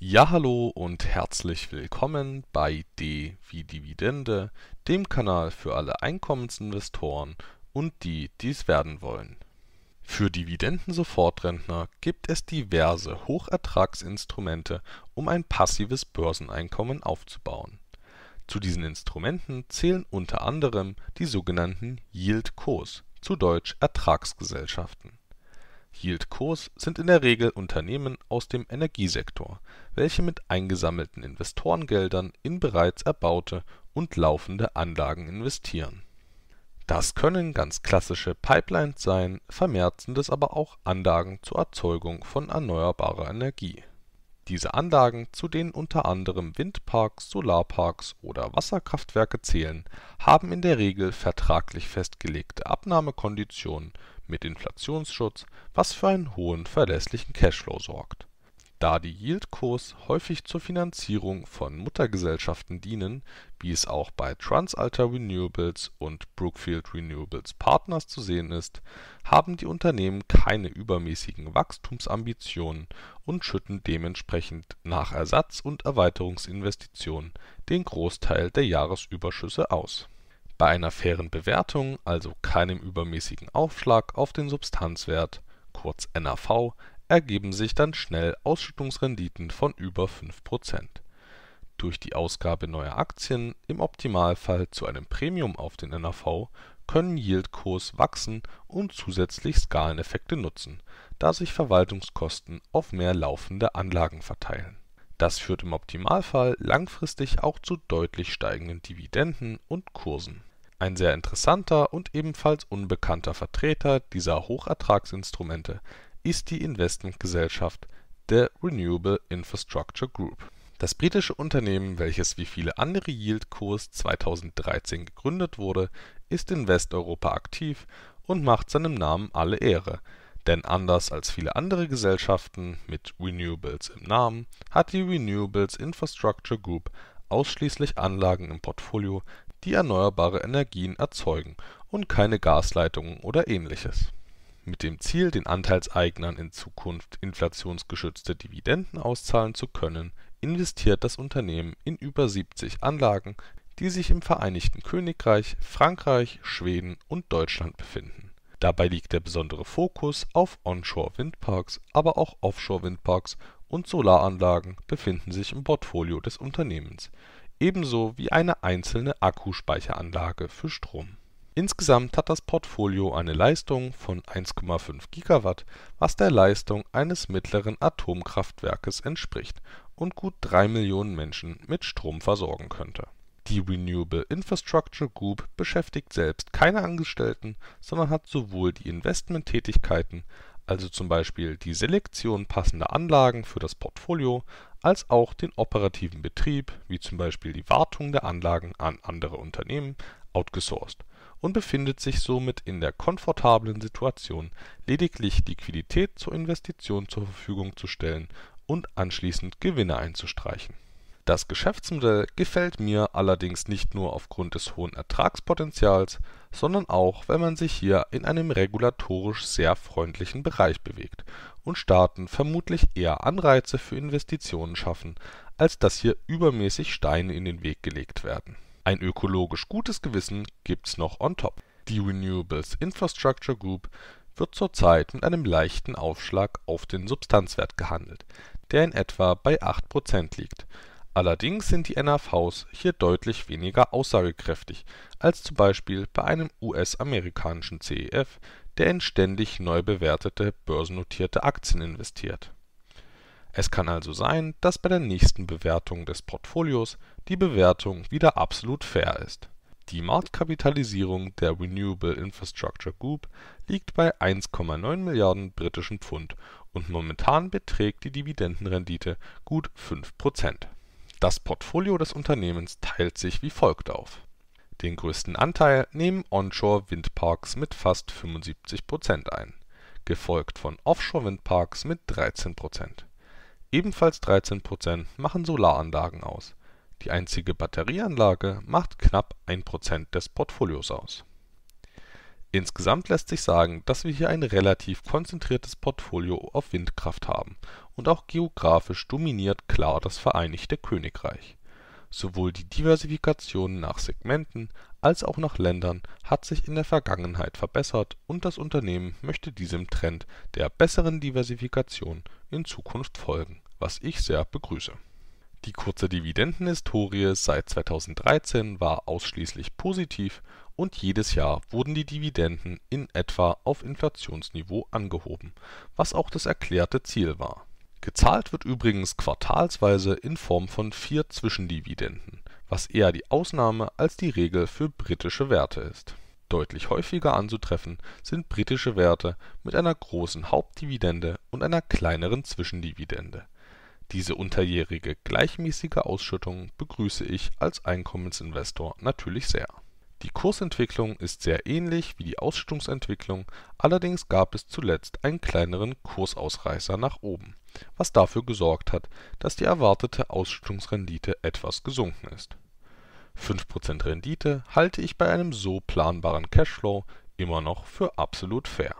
Ja, hallo und herzlich willkommen bei D wie Dividende, dem Kanal für alle Einkommensinvestoren und die, die es werden wollen. Für Dividenden-Sofortrentner gibt es diverse Hochertragsinstrumente, um ein passives Börseneinkommen aufzubauen. Zu diesen Instrumenten zählen unter anderem die sogenannten Yield-Kurs, zu Deutsch Ertragsgesellschaften. Yield-Cours sind in der Regel Unternehmen aus dem Energiesektor, welche mit eingesammelten Investorengeldern in bereits erbaute und laufende Anlagen investieren. Das können ganz klassische Pipelines sein, vermehrt sind es aber auch Anlagen zur Erzeugung von erneuerbarer Energie. Diese Anlagen, zu denen unter anderem Windparks, Solarparks oder Wasserkraftwerke zählen, haben in der Regel vertraglich festgelegte Abnahmekonditionen mit Inflationsschutz, was für einen hohen verlässlichen Cashflow sorgt. Da die Yieldcos häufig zur Finanzierung von Muttergesellschaften dienen, wie es auch bei TransAlta Renewables und Brookfield Renewables Partners zu sehen ist, haben die Unternehmen keine übermäßigen Wachstumsambitionen und schütten dementsprechend nach Ersatz und Erweiterungsinvestitionen den Großteil der Jahresüberschüsse aus bei einer fairen Bewertung, also keinem übermäßigen Aufschlag auf den Substanzwert kurz (NAV), ergeben sich dann schnell Ausschüttungsrenditen von über 5 Durch die Ausgabe neuer Aktien, im Optimalfall zu einem Premium auf den NAV, können Yieldkurs wachsen und zusätzlich Skaleneffekte nutzen, da sich Verwaltungskosten auf mehr laufende Anlagen verteilen. Das führt im Optimalfall langfristig auch zu deutlich steigenden Dividenden und Kursen ein sehr interessanter und ebenfalls unbekannter Vertreter dieser Hochertragsinstrumente ist die Investmentgesellschaft der Renewable Infrastructure Group. Das britische Unternehmen, welches wie viele andere Yieldcos 2013 gegründet wurde, ist in Westeuropa aktiv und macht seinem Namen alle Ehre, denn anders als viele andere Gesellschaften mit Renewables im Namen hat die Renewables Infrastructure Group ausschließlich Anlagen im Portfolio, die erneuerbare Energien erzeugen und keine Gasleitungen oder Ähnliches. Mit dem Ziel, den Anteilseignern in Zukunft inflationsgeschützte Dividenden auszahlen zu können, investiert das Unternehmen in über 70 Anlagen, die sich im Vereinigten Königreich, Frankreich, Schweden und Deutschland befinden. Dabei liegt der besondere Fokus auf Onshore-Windparks, aber auch Offshore-Windparks und Solaranlagen befinden sich im Portfolio des Unternehmens ebenso wie eine einzelne Akkuspeicheranlage für Strom. Insgesamt hat das Portfolio eine Leistung von 1,5 Gigawatt, was der Leistung eines mittleren Atomkraftwerkes entspricht und gut 3 Millionen Menschen mit Strom versorgen könnte. Die Renewable Infrastructure Group beschäftigt selbst keine Angestellten, sondern hat sowohl die Investmenttätigkeiten, also zum Beispiel die Selektion passender Anlagen für das Portfolio als auch den operativen Betrieb wie zum Beispiel die Wartung der Anlagen an andere Unternehmen outgesourced und befindet sich somit in der komfortablen Situation, lediglich Liquidität zur Investition zur Verfügung zu stellen und anschließend Gewinne einzustreichen das Geschäftsmodell gefällt mir allerdings nicht nur aufgrund des hohen Ertragspotenzials, sondern auch, weil man sich hier in einem regulatorisch sehr freundlichen Bereich bewegt und Staaten vermutlich eher Anreize für Investitionen schaffen, als dass hier übermäßig Steine in den Weg gelegt werden. Ein ökologisch gutes Gewissen gibt's noch on top. Die Renewables Infrastructure Group wird zurzeit mit einem leichten Aufschlag auf den Substanzwert gehandelt, der in etwa bei 8 liegt Allerdings sind die NAVs hier deutlich weniger aussagekräftig als zum Beispiel bei einem US-amerikanischen CEF, der in ständig neu bewertete börsennotierte Aktien investiert. Es kann also sein, dass bei der nächsten Bewertung des Portfolios die Bewertung wieder absolut fair ist. Die Marktkapitalisierung der Renewable Infrastructure Group liegt bei 1,9 Milliarden britischen Pfund und momentan beträgt die Dividendenrendite gut 5 Prozent das Portfolio des Unternehmens teilt sich wie folgt auf: Den größten Anteil nehmen Onshore-Windparks mit fast 75 ein, gefolgt von Offshore-Windparks mit 13 Ebenfalls 13 machen Solaranlagen aus, die einzige Batterieanlage macht knapp 1 des Portfolios aus Insgesamt lässt sich sagen, dass wir hier ein relativ konzentriertes Portfolio auf Windkraft haben und auch geografisch dominiert klar das Vereinigte Königreich. Sowohl die Diversifikation nach Segmenten als auch nach Ländern hat sich in der Vergangenheit verbessert und das Unternehmen möchte diesem Trend der besseren Diversifikation in Zukunft folgen, was ich sehr begrüße. Die kurze Dividendenhistorie seit 2013 war ausschließlich positiv und jedes Jahr wurden die Dividenden in etwa auf Inflationsniveau angehoben, was auch das erklärte Ziel war. Gezahlt wird übrigens quartalsweise in Form von vier Zwischendividenden, was eher die Ausnahme als die Regel für britische Werte ist. Deutlich häufiger anzutreffen sind britische Werte mit einer großen Hauptdividende und einer kleineren Zwischendividende. Diese unterjährige gleichmäßige Ausschüttung begrüße ich als Einkommensinvestor natürlich sehr die Kursentwicklung ist sehr ähnlich wie die Ausstattungsentwicklung, allerdings gab es zuletzt einen kleineren Kursausreißer nach oben, was dafür gesorgt hat, dass die erwartete Ausstattungsrendite etwas gesunken ist. 5 Rendite halte ich bei einem so planbaren Cashflow immer noch für absolut fair.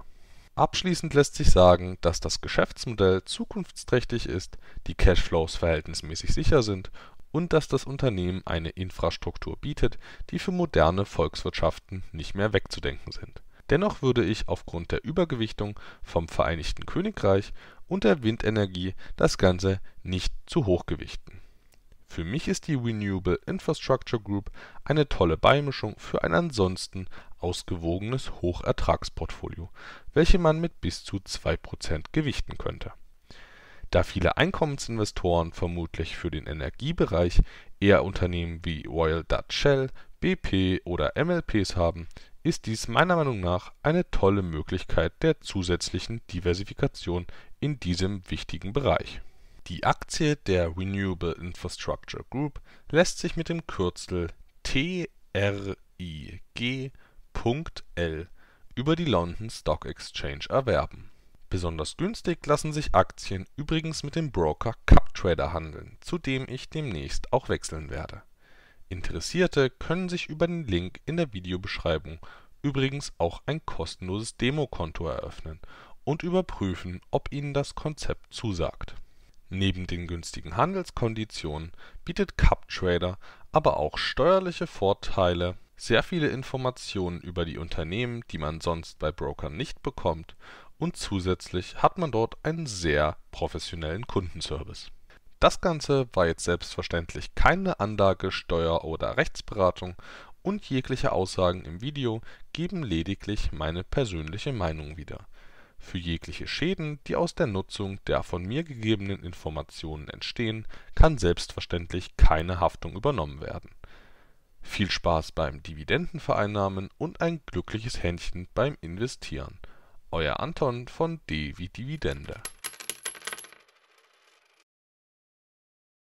Abschließend lässt sich sagen, dass das Geschäftsmodell zukunftsträchtig ist, die Cashflows verhältnismäßig sicher sind und dass das Unternehmen eine Infrastruktur bietet, die für moderne Volkswirtschaften nicht mehr wegzudenken sind. Dennoch würde ich aufgrund der Übergewichtung vom Vereinigten Königreich und der Windenergie das Ganze nicht zu hoch gewichten. Für mich ist die Renewable Infrastructure Group eine tolle Beimischung für ein ansonsten ausgewogenes Hochertragsportfolio, welche man mit bis zu 2% gewichten könnte da viele Einkommensinvestoren vermutlich für den Energiebereich eher Unternehmen wie Royal Dutch Shell, BP oder MLPs haben, ist dies meiner Meinung nach eine tolle Möglichkeit der zusätzlichen Diversifikation in diesem wichtigen Bereich. Die Aktie der Renewable Infrastructure Group lässt sich mit dem Kürzel TRIG.L über die London Stock Exchange erwerben Besonders günstig lassen sich Aktien übrigens mit dem Broker CupTrader handeln, zu dem ich demnächst auch wechseln werde. Interessierte können sich über den Link in der Videobeschreibung übrigens auch ein kostenloses Demokonto eröffnen und überprüfen, ob ihnen das Konzept zusagt. Neben den günstigen Handelskonditionen bietet CupTrader aber auch steuerliche Vorteile, sehr viele Informationen über die Unternehmen, die man sonst bei Brokern nicht bekommt und zusätzlich hat man dort einen sehr professionellen Kundenservice. Das Ganze war jetzt selbstverständlich keine Anlage-, Steuer- oder Rechtsberatung und jegliche Aussagen im Video geben lediglich meine persönliche Meinung wieder. Für jegliche Schäden, die aus der Nutzung der von mir gegebenen Informationen entstehen, kann selbstverständlich keine Haftung übernommen werden. Viel Spaß beim Dividendenvereinnahmen und ein glückliches Händchen beim Investieren euer Anton von D wie Dividende